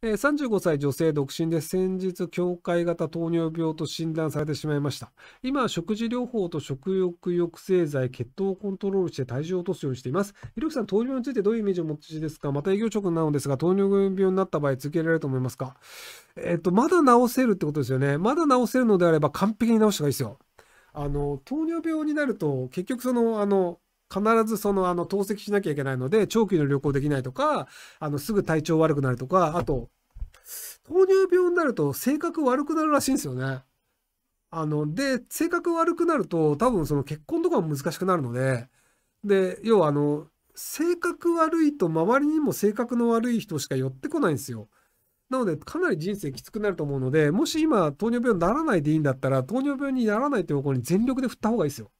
えー、35歳女性独身で先日、境界型糖尿病と診断されてしまいました。今食事療法と食欲抑制剤、血糖をコントロールして体重を落とすようにしています。ひろきさん、糖尿病についてどういうイメージをお持ちですかまた営業職なのですが、糖尿病になった場合、続けられると思いますかえっ、と、まだ治せるってことですよね。まだ治せるのであれば、完璧に治した方がいいですよ。あの、糖尿病になると、結局その、あの、必ずそのあの透析しなきゃいけないので長期の旅行できないとかあのすぐ体調悪くなるとかあと糖尿病になると性格悪くなるらしいんですよね。あので性格悪くなると多分その結婚とかも難しくなるのでで要はあの性格悪いと周りにも性格の悪い人しか寄ってこないんですよ。なので、かなり人生きつくなると思うので、もし今、糖尿病にならないでいいんだったら、糖尿病にならないという方向に全力で振った方がいいですよ。